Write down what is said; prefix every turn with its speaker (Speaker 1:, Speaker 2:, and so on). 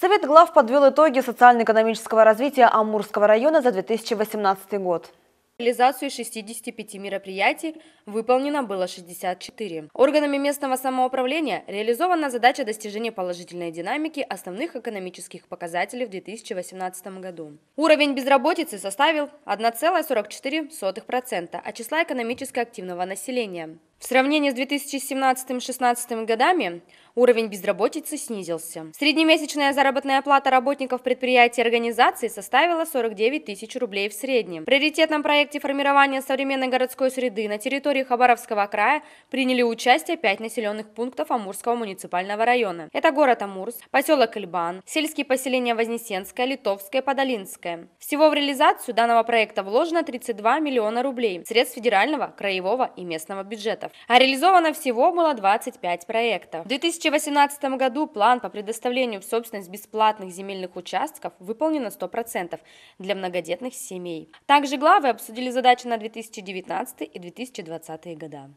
Speaker 1: Совет глав подвел итоги социально-экономического развития Амурского района за 2018 год. Реализацию 65 мероприятий выполнено было 64. Органами местного самоуправления реализована задача достижения положительной динамики основных экономических показателей в 2018 году. Уровень безработицы составил 1,44%, а числа экономически активного населения в сравнении с 2017-2016 годами уровень безработицы снизился. Среднемесячная заработная плата работников предприятий и организаций составила 49 тысяч рублей в среднем. В приоритетном проекте формирования современной городской среды на территории Хабаровского края приняли участие 5 населенных пунктов Амурского муниципального района. Это город Амурс, поселок Эльбан, сельские поселения Вознесенское, Литовское, Подолинское. Всего в реализацию данного проекта вложено 32 миллиона рублей средств федерального, краевого и местного бюджета проектов, а реализовано всего было 25 проектов. В 2018 году план по предоставлению в собственность бесплатных земельных участков выполнен на 100% для многодетных семей. Также главы обсудили задачи на 2019 и 2020 года.